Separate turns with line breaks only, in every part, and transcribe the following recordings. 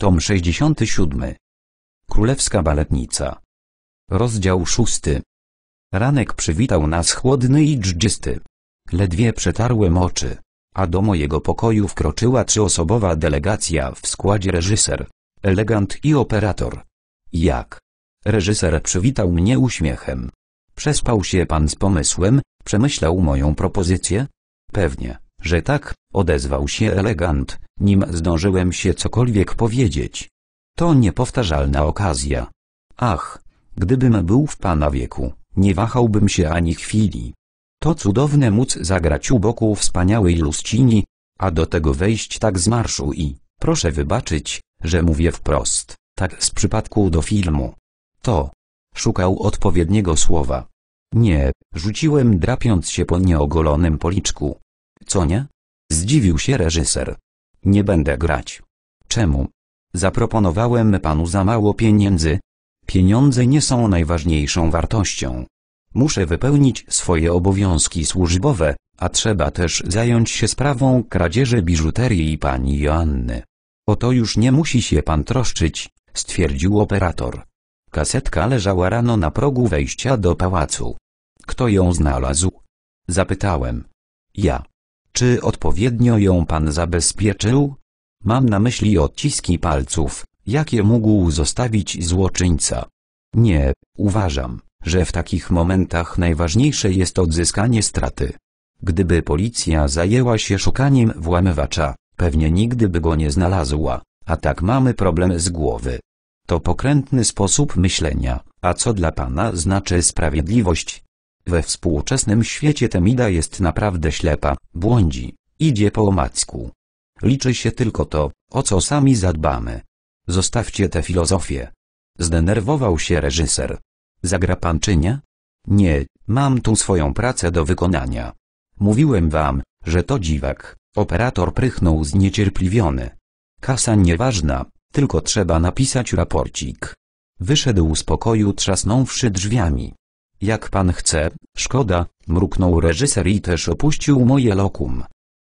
Tom 67. Królewska baletnica. Rozdział 6. Ranek przywitał nas chłodny i dżdżysty. Ledwie przetarłem oczy, a do mojego pokoju wkroczyła trzyosobowa delegacja w składzie reżyser, elegant i operator. Jak? Reżyser przywitał mnie uśmiechem. Przespał się pan z pomysłem, przemyślał moją propozycję? Pewnie, że tak, odezwał się elegant, nim zdążyłem się cokolwiek powiedzieć. To niepowtarzalna okazja. Ach, gdybym był w pana wieku, nie wahałbym się ani chwili. To cudowne móc zagrać u boku wspaniałej Luscini, a do tego wejść tak z marszu i, proszę wybaczyć, że mówię wprost, tak z przypadku do filmu. To. Szukał odpowiedniego słowa. Nie, rzuciłem drapiąc się po nieogolonym policzku. Co nie? Zdziwił się reżyser. Nie będę grać. Czemu? Zaproponowałem panu za mało pieniędzy. Pieniądze nie są najważniejszą wartością. Muszę wypełnić swoje obowiązki służbowe, a trzeba też zająć się sprawą kradzieży biżuterii pani Joanny. O to już nie musi się pan troszczyć, stwierdził operator. Kasetka leżała rano na progu wejścia do pałacu. Kto ją znalazł? Zapytałem. Ja. Czy odpowiednio ją pan zabezpieczył? Mam na myśli odciski palców, jakie mógł zostawić złoczyńca. Nie, uważam, że w takich momentach najważniejsze jest odzyskanie straty. Gdyby policja zajęła się szukaniem włamywacza, pewnie nigdy by go nie znalazła, a tak mamy problem z głowy. To pokrętny sposób myślenia, a co dla pana znaczy sprawiedliwość? We współczesnym świecie Temida jest naprawdę ślepa, błądzi, idzie po omacku. Liczy się tylko to, o co sami zadbamy. Zostawcie tę filozofię. Zdenerwował się reżyser. Zagra pan czy nie? Nie, mam tu swoją pracę do wykonania. Mówiłem wam, że to dziwak. Operator prychnął zniecierpliwiony. Kasa nieważna, tylko trzeba napisać raporcik. Wyszedł z pokoju trzasnąwszy drzwiami. Jak pan chce, szkoda, mruknął reżyser i też opuścił moje lokum.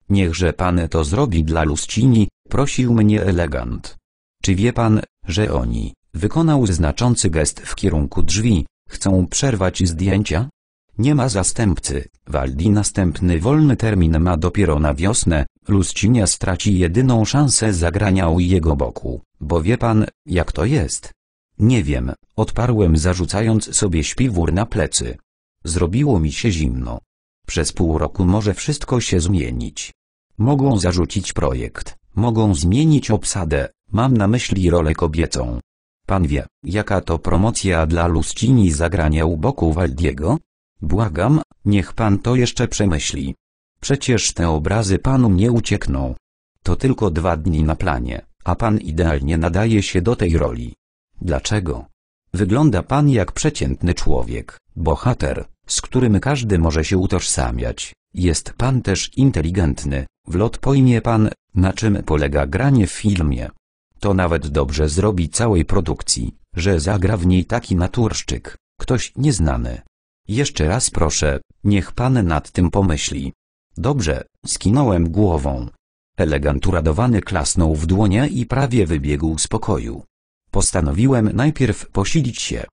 Niechże pan to zrobi dla Luscini, prosił mnie elegant. Czy wie pan, że oni, wykonał znaczący gest w kierunku drzwi, chcą przerwać zdjęcia? Nie ma zastępcy, Waldi następny wolny termin ma dopiero na wiosnę, Luscinia straci jedyną szansę zagrania u jego boku, bo wie pan, jak to jest. Nie wiem, odparłem zarzucając sobie śpiwór na plecy. Zrobiło mi się zimno. Przez pół roku może wszystko się zmienić. Mogą zarzucić projekt, mogą zmienić obsadę, mam na myśli rolę kobiecą. Pan wie, jaka to promocja dla Luscini zagrania u boku Waldiego? Błagam, niech pan to jeszcze przemyśli. Przecież te obrazy panu nie uciekną. To tylko dwa dni na planie, a pan idealnie nadaje się do tej roli. Dlaczego? Wygląda pan jak przeciętny człowiek, bohater, z którym każdy może się utożsamiać. Jest pan też inteligentny, w lot pojmie pan, na czym polega granie w filmie. To nawet dobrze zrobi całej produkcji, że zagra w niej taki naturszczyk, ktoś nieznany. Jeszcze raz proszę, niech pan nad tym pomyśli. Dobrze, skinąłem głową. Elegant uradowany klasnął w dłonie i prawie wybiegł z pokoju. Postanowiłem najpierw posilić się.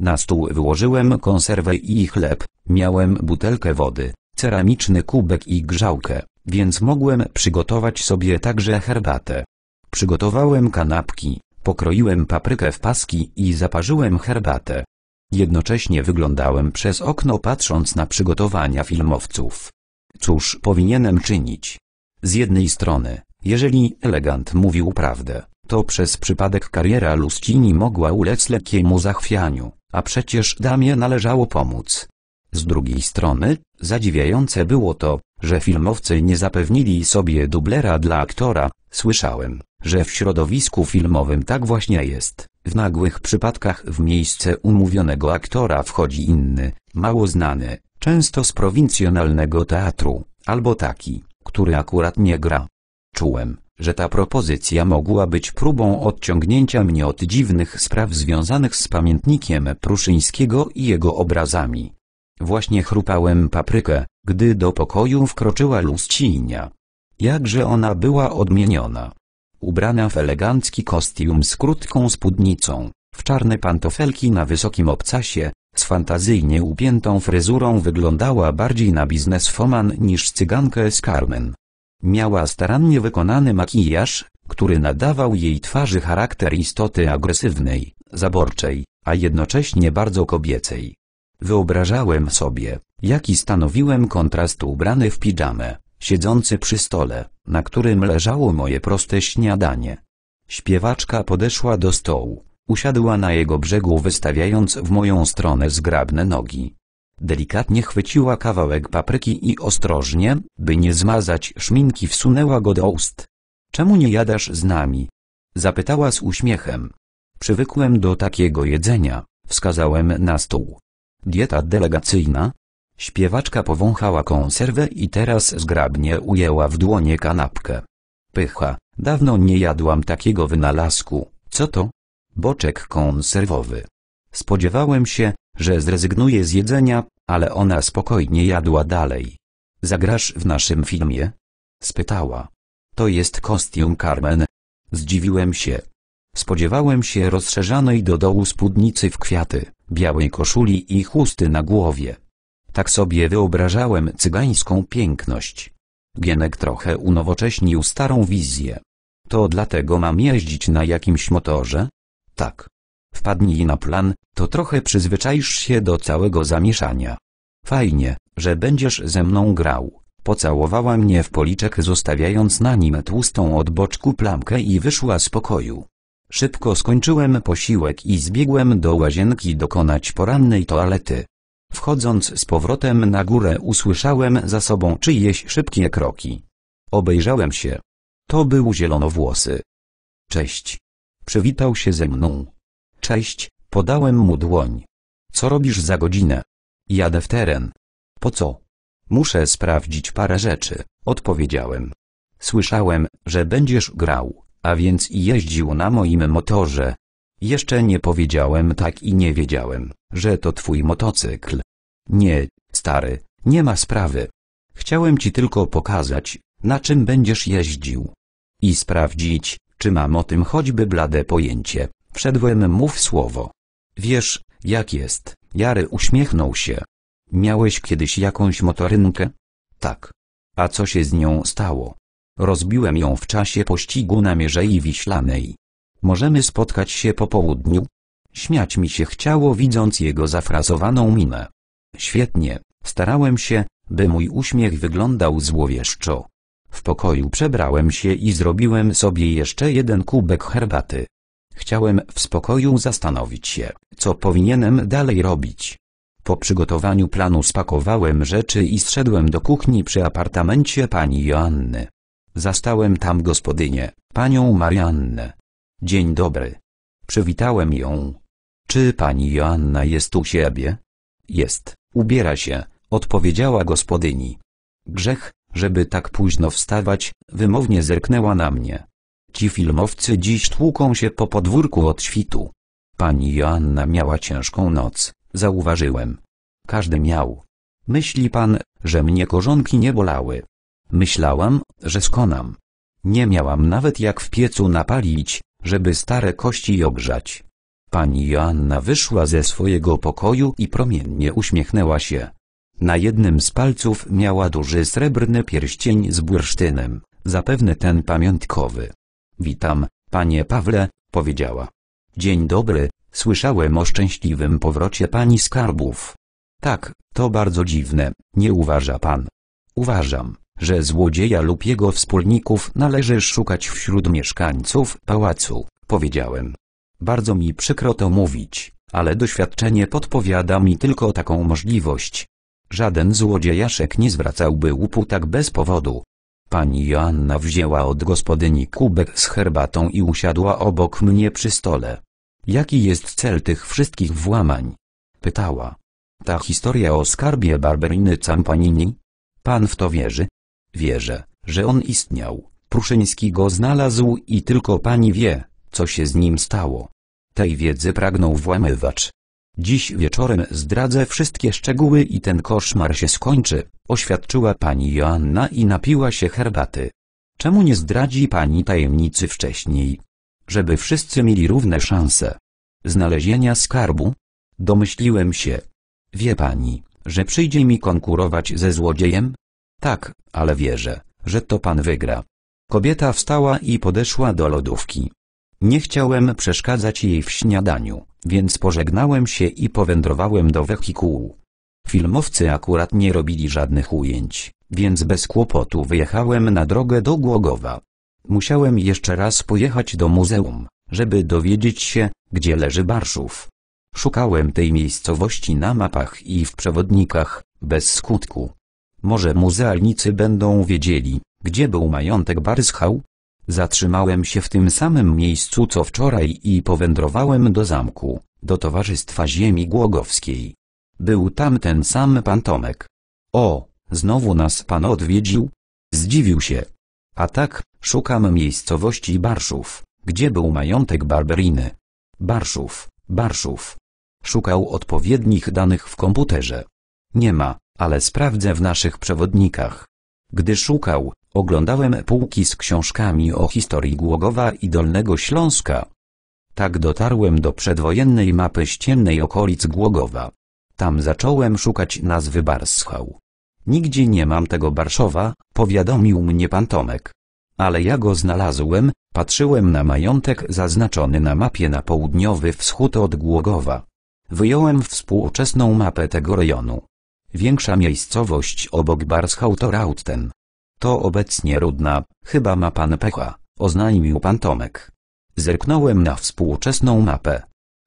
Na stół wyłożyłem konserwę i chleb, miałem butelkę wody, ceramiczny kubek i grzałkę, więc mogłem przygotować sobie także herbatę. Przygotowałem kanapki, pokroiłem paprykę w paski i zaparzyłem herbatę. Jednocześnie wyglądałem przez okno patrząc na przygotowania filmowców. Cóż powinienem czynić? Z jednej strony, jeżeli elegant mówił prawdę, to przez przypadek kariera Luskini mogła ulec lekkiemu zachwianiu, a przecież damie należało pomóc. Z drugiej strony, zadziwiające było to, że filmowcy nie zapewnili sobie dublera dla aktora, słyszałem, że w środowisku filmowym tak właśnie jest. W nagłych przypadkach w miejsce umówionego aktora wchodzi inny, mało znany, często z prowincjonalnego teatru, albo taki, który akurat nie gra. Czułem, że ta propozycja mogła być próbą odciągnięcia mnie od dziwnych spraw związanych z pamiętnikiem Pruszyńskiego i jego obrazami. Właśnie chrupałem paprykę, gdy do pokoju wkroczyła Lustinia. Jakże ona była odmieniona. Ubrana w elegancki kostium z krótką spódnicą, w czarne pantofelki na wysokim obcasie, z fantazyjnie upiętą fryzurą wyglądała bardziej na biznesfoman niż cygankę z Carmen. Miała starannie wykonany makijaż, który nadawał jej twarzy charakter istoty agresywnej, zaborczej, a jednocześnie bardzo kobiecej. Wyobrażałem sobie, jaki stanowiłem kontrast ubrany w pijamę, siedzący przy stole, na którym leżało moje proste śniadanie. Śpiewaczka podeszła do stołu, usiadła na jego brzegu wystawiając w moją stronę zgrabne nogi. Delikatnie chwyciła kawałek papryki i ostrożnie, by nie zmazać szminki wsunęła go do ust. Czemu nie jadasz z nami? Zapytała z uśmiechem. Przywykłem do takiego jedzenia, wskazałem na stół. Dieta delegacyjna? Śpiewaczka powąchała konserwę i teraz zgrabnie ujęła w dłonie kanapkę. Pycha, dawno nie jadłam takiego wynalazku, co to? Boczek konserwowy. Spodziewałem się, że zrezygnuje z jedzenia, ale ona spokojnie jadła dalej. Zagrasz w naszym filmie? Spytała. To jest kostium Carmen. Zdziwiłem się. Spodziewałem się rozszerzanej do dołu spódnicy w kwiaty, białej koszuli i chusty na głowie. Tak sobie wyobrażałem cygańską piękność. Gienek trochę unowocześnił starą wizję. To dlatego mam jeździć na jakimś motorze? Tak. Wpadnij na plan, to trochę przyzwyczaisz się do całego zamieszania. Fajnie, że będziesz ze mną grał. Pocałowała mnie w policzek zostawiając na nim tłustą od boczku plamkę i wyszła z pokoju. Szybko skończyłem posiłek i zbiegłem do łazienki dokonać porannej toalety. Wchodząc z powrotem na górę usłyszałem za sobą czyjeś szybkie kroki. Obejrzałem się. To był zielonowłosy. Cześć. Przywitał się ze mną. Cześć, podałem mu dłoń. Co robisz za godzinę? Jadę w teren. Po co? Muszę sprawdzić parę rzeczy, odpowiedziałem. Słyszałem, że będziesz grał, a więc jeździł na moim motorze. Jeszcze nie powiedziałem tak i nie wiedziałem, że to twój motocykl. Nie, stary, nie ma sprawy. Chciałem ci tylko pokazać, na czym będziesz jeździł. I sprawdzić, czy mam o tym choćby blade pojęcie. Wszedłem mu w słowo. Wiesz, jak jest, Jary uśmiechnął się. Miałeś kiedyś jakąś motorynkę? Tak. A co się z nią stało? Rozbiłem ją w czasie pościgu na Mierzei Wiślanej. Możemy spotkać się po południu? Śmiać mi się chciało widząc jego zafrazowaną minę. Świetnie, starałem się, by mój uśmiech wyglądał złowieszczo. W pokoju przebrałem się i zrobiłem sobie jeszcze jeden kubek herbaty. Chciałem w spokoju zastanowić się, co powinienem dalej robić. Po przygotowaniu planu spakowałem rzeczy i zszedłem do kuchni przy apartamencie pani Joanny. Zastałem tam gospodynię, panią Mariannę. Dzień dobry. Przywitałem ją. Czy pani Joanna jest u siebie? Jest, ubiera się, odpowiedziała gospodyni. Grzech, żeby tak późno wstawać, wymownie zerknęła na mnie. Ci filmowcy dziś tłuką się po podwórku od świtu. Pani Joanna miała ciężką noc, zauważyłem. Każdy miał. Myśli pan, że mnie korzonki nie bolały. Myślałam, że skonam. Nie miałam nawet jak w piecu napalić, żeby stare kości ogrzać. Pani Joanna wyszła ze swojego pokoju i promiennie uśmiechnęła się. Na jednym z palców miała duży srebrny pierścień z bursztynem, zapewne ten pamiątkowy. Witam, panie Pawle, powiedziała. Dzień dobry, słyszałem o szczęśliwym powrocie pani skarbów. Tak, to bardzo dziwne, nie uważa pan. Uważam, że złodzieja lub jego wspólników należy szukać wśród mieszkańców pałacu, powiedziałem. Bardzo mi przykro to mówić, ale doświadczenie podpowiada mi tylko taką możliwość. Żaden złodziejaszek nie zwracałby łupu tak bez powodu. Pani Joanna wzięła od gospodyni kubek z herbatą i usiadła obok mnie przy stole. Jaki jest cel tych wszystkich włamań? Pytała. Ta historia o skarbie Barberiny Campanini? Pan w to wierzy? Wierzę, że on istniał. Pruszyński go znalazł i tylko pani wie, co się z nim stało. Tej wiedzy pragnął włamywacz. Dziś wieczorem zdradzę wszystkie szczegóły i ten koszmar się skończy, oświadczyła pani Joanna i napiła się herbaty. Czemu nie zdradzi pani tajemnicy wcześniej? Żeby wszyscy mieli równe szanse. Znalezienia skarbu? Domyśliłem się. Wie pani, że przyjdzie mi konkurować ze złodziejem? Tak, ale wierzę, że to pan wygra. Kobieta wstała i podeszła do lodówki. Nie chciałem przeszkadzać jej w śniadaniu. Więc pożegnałem się i powędrowałem do wehikułu. Filmowcy akurat nie robili żadnych ujęć, więc bez kłopotu wyjechałem na drogę do Głogowa. Musiałem jeszcze raz pojechać do muzeum, żeby dowiedzieć się, gdzie leży Barszów. Szukałem tej miejscowości na mapach i w przewodnikach, bez skutku. Może muzealnicy będą wiedzieli, gdzie był majątek Barschał? Zatrzymałem się w tym samym miejscu co wczoraj i powędrowałem do zamku, do Towarzystwa Ziemi Głogowskiej. Był tam ten sam pan Tomek. O, znowu nas pan odwiedził? Zdziwił się. A tak, szukam miejscowości Barszów, gdzie był majątek Barberiny. Barszów, Barszów. Szukał odpowiednich danych w komputerze. Nie ma, ale sprawdzę w naszych przewodnikach. Gdy szukał, oglądałem półki z książkami o historii Głogowa i Dolnego Śląska. Tak dotarłem do przedwojennej mapy ściennej okolic Głogowa. Tam zacząłem szukać nazwy Barschał. Nigdzie nie mam tego Barszowa, powiadomił mnie pan Tomek. Ale ja go znalazłem, patrzyłem na majątek zaznaczony na mapie na południowy wschód od Głogowa. Wyjąłem współczesną mapę tego rejonu. Większa miejscowość obok Barshautorauten. To obecnie Rudna, chyba ma pan pecha, oznajmił pan Tomek. Zerknąłem na współczesną mapę.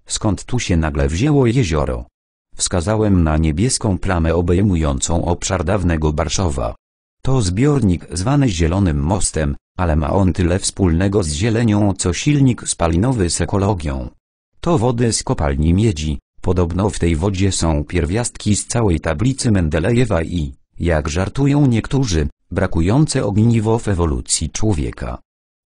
Skąd tu się nagle wzięło jezioro? Wskazałem na niebieską plamę obejmującą obszar dawnego Barszowa. To zbiornik zwany Zielonym Mostem, ale ma on tyle wspólnego z zielenią co silnik spalinowy z ekologią. To wody z kopalni miedzi, Podobno w tej wodzie są pierwiastki z całej tablicy Mendelejewa i, jak żartują niektórzy, brakujące ogniwo w ewolucji człowieka.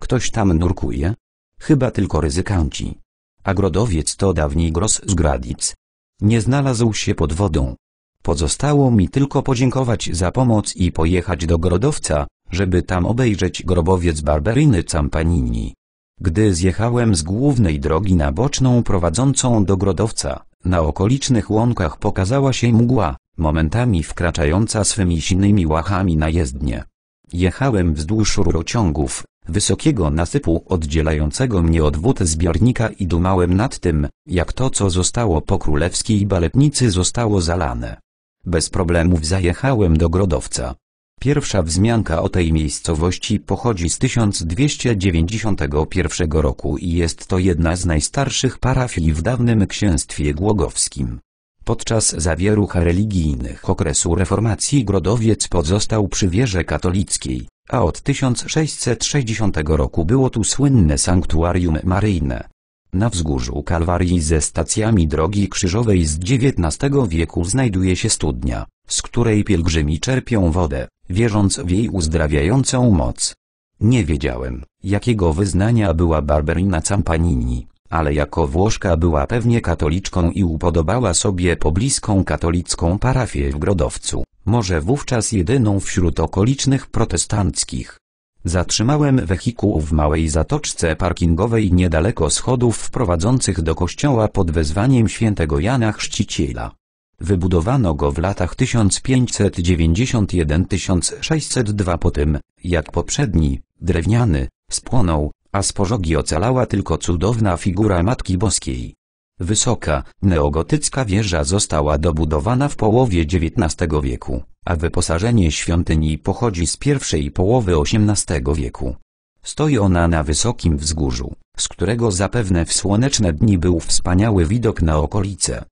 Ktoś tam nurkuje? Chyba tylko ryzykanci. Agrodowiec to dawniej Gros z Gradic. Nie znalazł się pod wodą. Pozostało mi tylko podziękować za pomoc i pojechać do Grodowca, żeby tam obejrzeć grobowiec Barberyny Campanini. Gdy zjechałem z głównej drogi na boczną prowadzącą do Grodowca, na okolicznych łąkach pokazała się mgła, momentami wkraczająca swymi silnymi łachami na jezdnię. Jechałem wzdłuż rurociągów, wysokiego nasypu oddzielającego mnie od wód zbiornika i dumałem nad tym, jak to co zostało po królewskiej baletnicy zostało zalane. Bez problemów zajechałem do Grodowca. Pierwsza wzmianka o tej miejscowości pochodzi z 1291 roku i jest to jedna z najstarszych parafii w dawnym księstwie głogowskim. Podczas zawieruch religijnych okresu reformacji Grodowiec pozostał przy wierze katolickiej, a od 1660 roku było tu słynne sanktuarium maryjne. Na wzgórzu Kalwarii ze stacjami drogi krzyżowej z XIX wieku znajduje się studnia z której pielgrzymi czerpią wodę, wierząc w jej uzdrawiającą moc. Nie wiedziałem, jakiego wyznania była Barberina Campanini, ale jako Włoszka była pewnie katoliczką i upodobała sobie pobliską katolicką parafię w Grodowcu, może wówczas jedyną wśród okolicznych protestanckich. Zatrzymałem wehikuł w małej zatoczce parkingowej niedaleko schodów prowadzących do kościoła pod wezwaniem świętego Jana Chrzciciela. Wybudowano go w latach 1591-1602 po tym, jak poprzedni, drewniany, spłonął, a z pożogi ocalała tylko cudowna figura Matki Boskiej. Wysoka, neogotycka wieża została dobudowana w połowie XIX wieku, a wyposażenie świątyni pochodzi z pierwszej połowy XVIII wieku. Stoi ona na wysokim wzgórzu, z którego zapewne w słoneczne dni był wspaniały widok na okolice.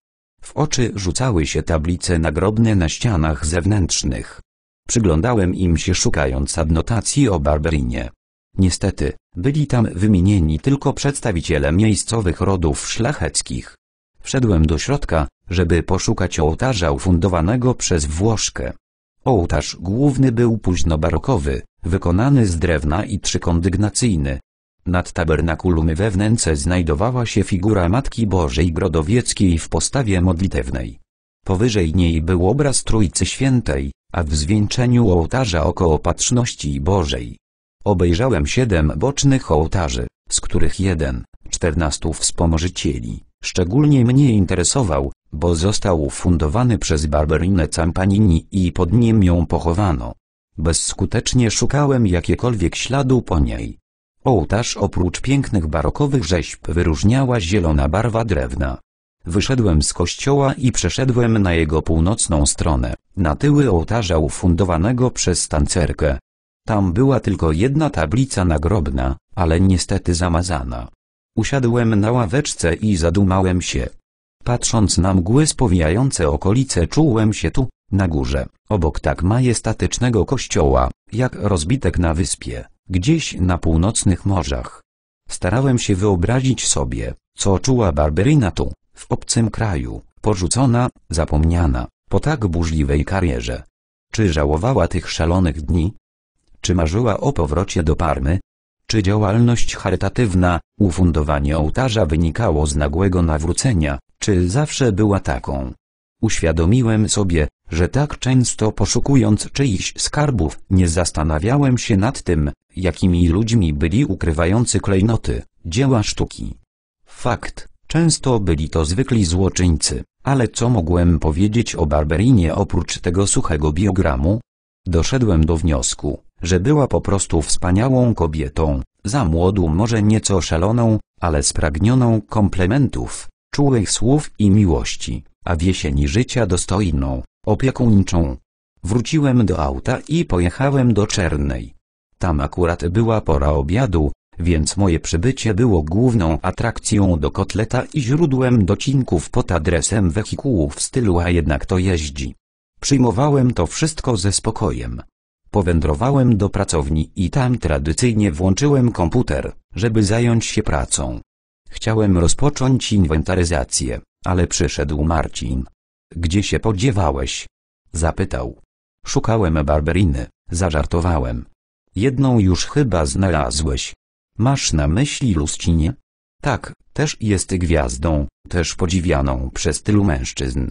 W oczy rzucały się tablice nagrobne na ścianach zewnętrznych. Przyglądałem im się szukając adnotacji o Barberinie. Niestety, byli tam wymienieni tylko przedstawiciele miejscowych rodów szlacheckich. Wszedłem do środka, żeby poszukać ołtarza ufundowanego przez Włoszkę. Ołtarz główny był późno barokowy, wykonany z drewna i trzykondygnacyjny, nad tabernakulum wewnętrze znajdowała się figura Matki Bożej Grodowieckiej w postawie modlitewnej. Powyżej niej był obraz Trójcy Świętej, a w zwieńczeniu ołtarza oko opatrzności Bożej. Obejrzałem siedem bocznych ołtarzy, z których jeden, czternastu wspomożycieli, szczególnie mnie interesował, bo został fundowany przez Barberinę Campanini i pod nim ją pochowano. Bezskutecznie szukałem jakiekolwiek śladu po niej. Ołtarz oprócz pięknych barokowych rzeźb wyróżniała zielona barwa drewna. Wyszedłem z kościoła i przeszedłem na jego północną stronę, na tyły ołtarza ufundowanego przez tancerkę. Tam była tylko jedna tablica nagrobna, ale niestety zamazana. Usiadłem na ławeczce i zadumałem się. Patrząc na mgły spowijające okolice czułem się tu, na górze, obok tak majestatycznego kościoła, jak rozbitek na wyspie gdzieś na północnych morzach. Starałem się wyobrazić sobie, co czuła Barberina tu, w obcym kraju, porzucona, zapomniana, po tak burzliwej karierze. Czy żałowała tych szalonych dni? Czy marzyła o powrocie do Parmy? Czy działalność charytatywna, ufundowanie ołtarza wynikało z nagłego nawrócenia, czy zawsze była taką? Uświadomiłem sobie, że tak często poszukując czyichś skarbów, nie zastanawiałem się nad tym, jakimi ludźmi byli ukrywający klejnoty, dzieła sztuki. Fakt, często byli to zwykli złoczyńcy, ale co mogłem powiedzieć o Barberinie oprócz tego suchego biogramu? Doszedłem do wniosku, że była po prostu wspaniałą kobietą, za młodu, może nieco szaloną, ale spragnioną komplementów, czułych słów i miłości, a w jesieni życia dostojną, opiekuńczą. Wróciłem do auta i pojechałem do Czernej. Tam akurat była pora obiadu, więc moje przybycie było główną atrakcją do kotleta i źródłem docinków pod adresem wehikułów w stylu a jednak to jeździ. Przyjmowałem to wszystko ze spokojem. Powędrowałem do pracowni i tam tradycyjnie włączyłem komputer, żeby zająć się pracą. Chciałem rozpocząć inwentaryzację, ale przyszedł Marcin. Gdzie się podziewałeś? Zapytał. Szukałem barberiny, zażartowałem. Jedną już chyba znalazłeś. Masz na myśli Lustinie? Tak, też jest gwiazdą, też podziwianą przez tylu mężczyzn.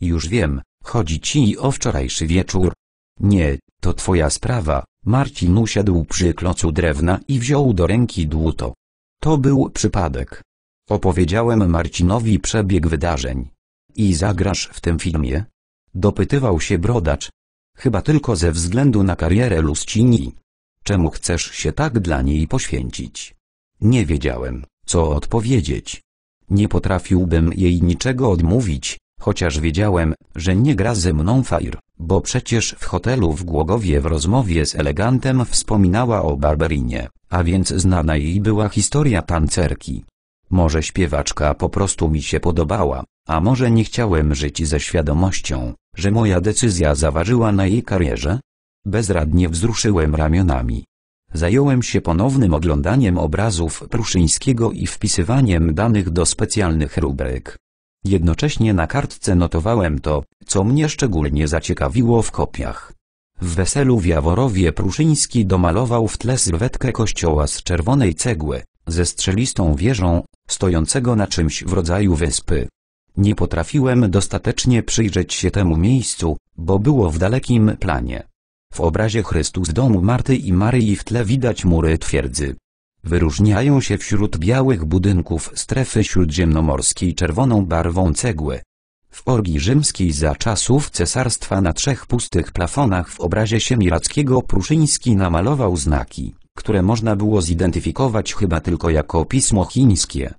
Już wiem, chodzi ci o wczorajszy wieczór. Nie, to twoja sprawa. Marcin usiadł przy klocu drewna i wziął do ręki dłuto. To był przypadek. Opowiedziałem Marcinowi przebieg wydarzeń. I zagrasz w tym filmie? Dopytywał się brodacz. Chyba tylko ze względu na karierę Luscinii. Czemu chcesz się tak dla niej poświęcić? Nie wiedziałem, co odpowiedzieć. Nie potrafiłbym jej niczego odmówić, chociaż wiedziałem, że nie gra ze mną Fire, bo przecież w hotelu w Głogowie w rozmowie z Elegantem wspominała o Barberinie, a więc znana jej była historia tancerki. Może śpiewaczka po prostu mi się podobała, a może nie chciałem żyć ze świadomością, że moja decyzja zaważyła na jej karierze? Bezradnie wzruszyłem ramionami. Zająłem się ponownym oglądaniem obrazów Pruszyńskiego i wpisywaniem danych do specjalnych rubryk. Jednocześnie na kartce notowałem to, co mnie szczególnie zaciekawiło w kopiach. W weselu w Jaworowie Pruszyński domalował w tle sylwetkę kościoła z czerwonej cegły, ze strzelistą wieżą, stojącego na czymś w rodzaju wyspy. Nie potrafiłem dostatecznie przyjrzeć się temu miejscu, bo było w dalekim planie. W obrazie Chrystus domu Marty i Maryi w tle widać mury twierdzy. Wyróżniają się wśród białych budynków strefy śródziemnomorskiej czerwoną barwą cegły. W orgii rzymskiej za czasów cesarstwa na trzech pustych plafonach w obrazie Siemirackiego Pruszyński namalował znaki, które można było zidentyfikować chyba tylko jako pismo chińskie.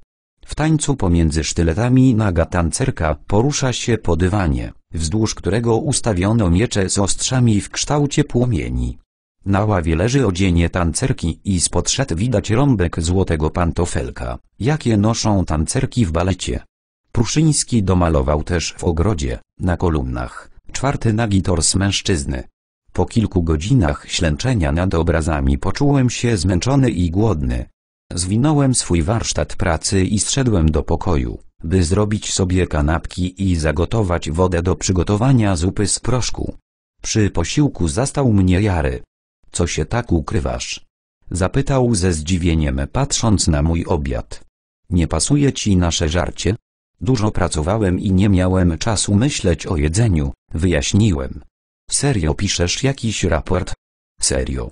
W tańcu pomiędzy sztyletami naga tancerka porusza się po dywanie, wzdłuż którego ustawiono miecze z ostrzami w kształcie płomieni. Na ławie leży odzienie tancerki i z podszed widać rąbek złotego pantofelka, jakie noszą tancerki w balecie. Pruszyński domalował też w ogrodzie, na kolumnach, czwarty nagi tors mężczyzny. Po kilku godzinach ślęczenia nad obrazami poczułem się zmęczony i głodny, Zwinąłem swój warsztat pracy i zszedłem do pokoju, by zrobić sobie kanapki i zagotować wodę do przygotowania zupy z proszku. Przy posiłku zastał mnie Jary. Co się tak ukrywasz? Zapytał ze zdziwieniem patrząc na mój obiad. Nie pasuje ci nasze żarcie? Dużo pracowałem i nie miałem czasu myśleć o jedzeniu, wyjaśniłem. Serio piszesz jakiś raport? Serio.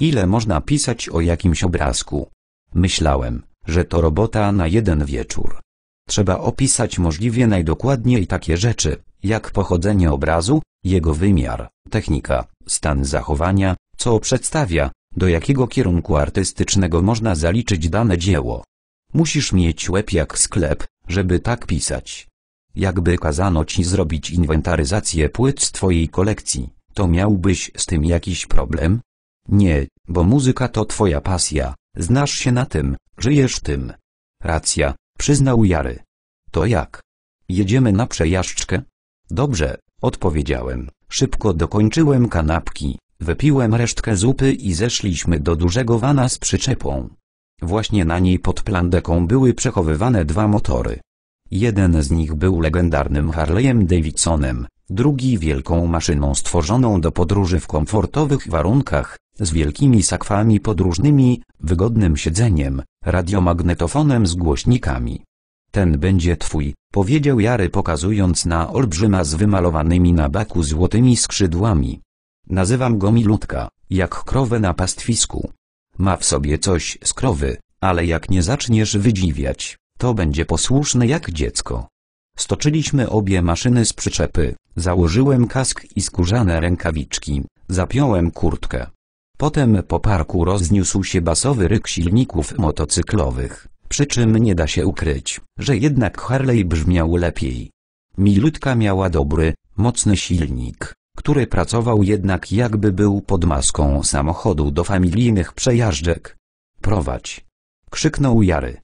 Ile można pisać o jakimś obrazku? Myślałem, że to robota na jeden wieczór. Trzeba opisać możliwie najdokładniej takie rzeczy, jak pochodzenie obrazu, jego wymiar, technika, stan zachowania, co przedstawia, do jakiego kierunku artystycznego można zaliczyć dane dzieło. Musisz mieć łeb jak sklep, żeby tak pisać. Jakby kazano ci zrobić inwentaryzację płyt z twojej kolekcji, to miałbyś z tym jakiś problem? Nie, bo muzyka to twoja pasja, Znasz się na tym, żyjesz tym. Racja, przyznał Jary. To jak? Jedziemy na przejażdżkę? Dobrze, odpowiedziałem. Szybko dokończyłem kanapki, wypiłem resztkę zupy i zeszliśmy do dużego wana z przyczepą. Właśnie na niej pod plandeką były przechowywane dwa motory. Jeden z nich był legendarnym Harley'em Davidsonem, drugi wielką maszyną stworzoną do podróży w komfortowych warunkach, z wielkimi sakwami podróżnymi, wygodnym siedzeniem, radiomagnetofonem z głośnikami. Ten będzie twój, powiedział Jary pokazując na olbrzyma z wymalowanymi na baku złotymi skrzydłami. Nazywam go milutka, jak krowę na pastwisku. Ma w sobie coś z krowy, ale jak nie zaczniesz wydziwiać, to będzie posłuszne jak dziecko. Stoczyliśmy obie maszyny z przyczepy, założyłem kask i skórzane rękawiczki, zapiąłem kurtkę. Potem po parku rozniósł się basowy ryk silników motocyklowych, przy czym nie da się ukryć, że jednak Harley brzmiał lepiej. Milutka miała dobry, mocny silnik, który pracował jednak jakby był pod maską samochodu do familijnych przejażdżek. Prowadź! Krzyknął Jary.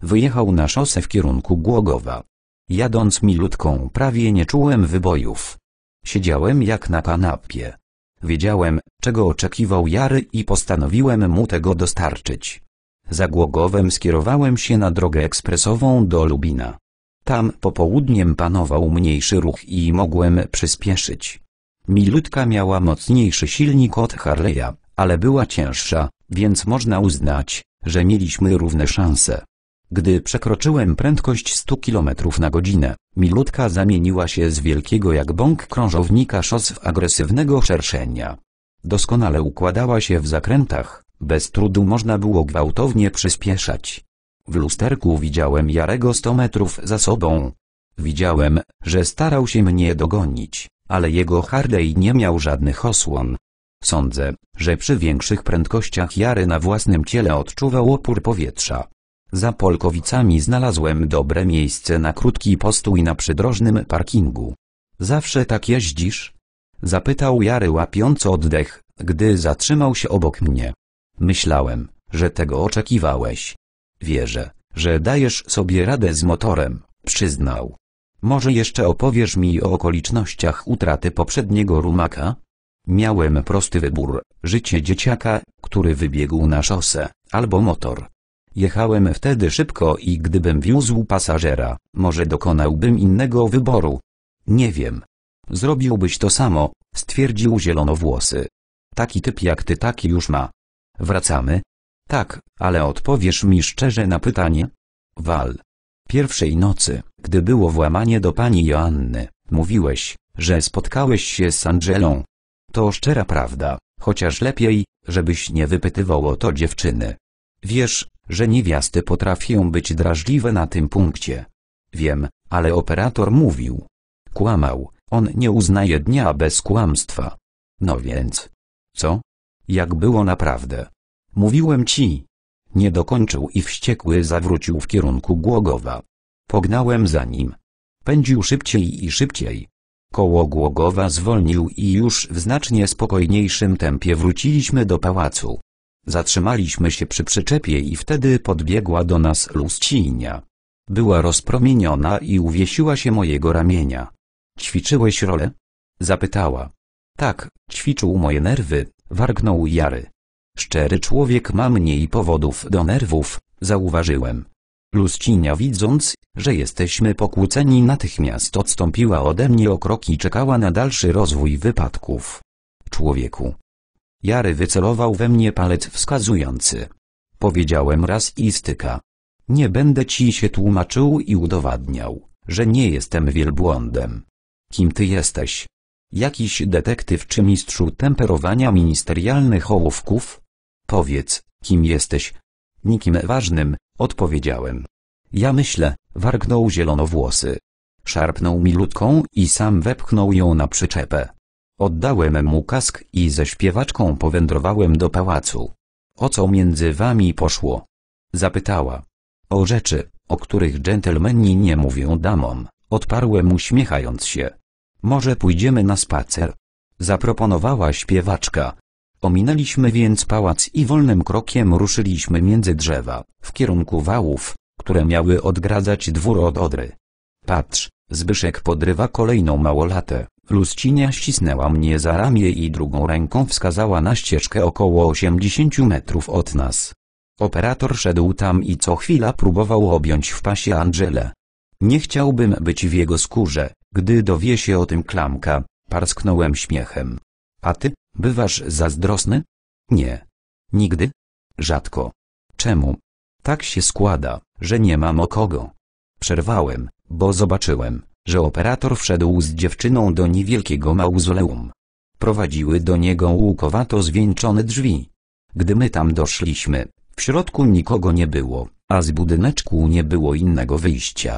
Wyjechał na szosę w kierunku Głogowa. Jadąc milutką prawie nie czułem wybojów. Siedziałem jak na kanapie, Wiedziałem, czego oczekiwał Jary i postanowiłem mu tego dostarczyć. Za Głogowem skierowałem się na drogę ekspresową do Lubina. Tam popołudniem panował mniejszy ruch i mogłem przyspieszyć. Milutka miała mocniejszy silnik od Harley'a, ale była cięższa, więc można uznać, że mieliśmy równe szanse. Gdy przekroczyłem prędkość 100 km na godzinę, milutka zamieniła się z wielkiego jak bąk krążownika szos w agresywnego szerszenia. Doskonale układała się w zakrętach, bez trudu można było gwałtownie przyspieszać. W lusterku widziałem Jarego 100 metrów za sobą. Widziałem, że starał się mnie dogonić, ale jego Harley nie miał żadnych osłon. Sądzę, że przy większych prędkościach Jary na własnym ciele odczuwał opór powietrza. Za Polkowicami znalazłem dobre miejsce na krótki postój na przydrożnym parkingu. Zawsze tak jeździsz? Zapytał Jary łapiąc oddech, gdy zatrzymał się obok mnie. Myślałem, że tego oczekiwałeś. Wierzę, że dajesz sobie radę z motorem, przyznał. Może jeszcze opowiesz mi o okolicznościach utraty poprzedniego rumaka? Miałem prosty wybór, życie dzieciaka, który wybiegł na szosę, albo motor, Jechałem wtedy szybko i gdybym wiózł pasażera, może dokonałbym innego wyboru. Nie wiem. Zrobiłbyś to samo, stwierdził zielonowłosy. Taki typ jak ty taki już ma. Wracamy? Tak, ale odpowiesz mi szczerze na pytanie? Wal. Pierwszej nocy, gdy było włamanie do pani Joanny, mówiłeś, że spotkałeś się z Angelą. To szczera prawda, chociaż lepiej, żebyś nie wypytywał o to dziewczyny. Wiesz, że niewiasty potrafią być drażliwe na tym punkcie. Wiem, ale operator mówił. Kłamał, on nie uznaje dnia bez kłamstwa. No więc. Co? Jak było naprawdę? Mówiłem ci. Nie dokończył i wściekły zawrócił w kierunku Głogowa. Pognałem za nim. Pędził szybciej i szybciej. Koło Głogowa zwolnił i już w znacznie spokojniejszym tempie wróciliśmy do pałacu. Zatrzymaliśmy się przy przyczepie i wtedy podbiegła do nas Lustinia. Była rozpromieniona i uwiesiła się mojego ramienia. Ćwiczyłeś rolę? Zapytała. Tak, ćwiczył moje nerwy, wargnął Jary. Szczery człowiek ma mniej powodów do nerwów, zauważyłem. Lustinia widząc, że jesteśmy pokłóceni natychmiast odstąpiła ode mnie o krok i czekała na dalszy rozwój wypadków. Człowieku, Jary wycelował we mnie palec wskazujący. Powiedziałem raz i styka. Nie będę ci się tłumaczył i udowadniał, że nie jestem wielbłądem. Kim ty jesteś? Jakiś detektyw czy mistrzu temperowania ministerialnych ołówków? Powiedz, kim jesteś? Nikim ważnym, odpowiedziałem. Ja myślę, wargnął zielonowłosy. Szarpnął mi ludką i sam wepchnął ją na przyczepę. Oddałem mu kask i ze śpiewaczką powędrowałem do pałacu. O co między wami poszło? Zapytała. O rzeczy, o których dżentelmeni nie mówią damom, odparłem uśmiechając się. Może pójdziemy na spacer? Zaproponowała śpiewaczka. Ominęliśmy więc pałac i wolnym krokiem ruszyliśmy między drzewa, w kierunku wałów, które miały odgradzać dwór od Odry. Patrz, Zbyszek podrywa kolejną małolatę. Luścinia ścisnęła mnie za ramię i drugą ręką wskazała na ścieżkę około 80 metrów od nas. Operator szedł tam i co chwila próbował objąć w pasie Angelę. Nie chciałbym być w jego skórze, gdy dowie się o tym klamka, parsknąłem śmiechem. A ty, bywasz zazdrosny? Nie. Nigdy? Rzadko. Czemu? Tak się składa, że nie mam o kogo. Przerwałem, bo zobaczyłem, że operator wszedł z dziewczyną do niewielkiego mauzoleum. Prowadziły do niego łukowato zwieńczone drzwi. Gdy my tam doszliśmy, w środku nikogo nie było, a z budyneczku nie było innego wyjścia,